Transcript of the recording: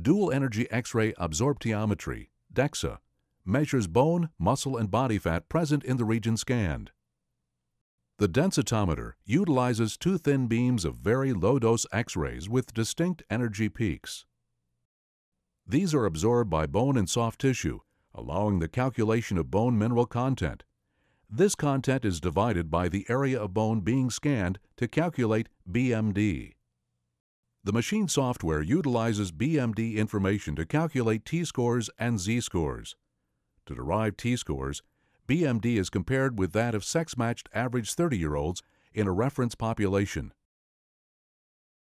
Dual Energy X-ray Absorptiometry, DEXA, measures bone, muscle, and body fat present in the region scanned. The densitometer utilizes two thin beams of very low-dose X-rays with distinct energy peaks. These are absorbed by bone and soft tissue, allowing the calculation of bone mineral content. This content is divided by the area of bone being scanned to calculate BMD. The machine software utilizes BMD information to calculate T-scores and Z-scores. To derive T-scores, BMD is compared with that of sex-matched average 30-year-olds in a reference population.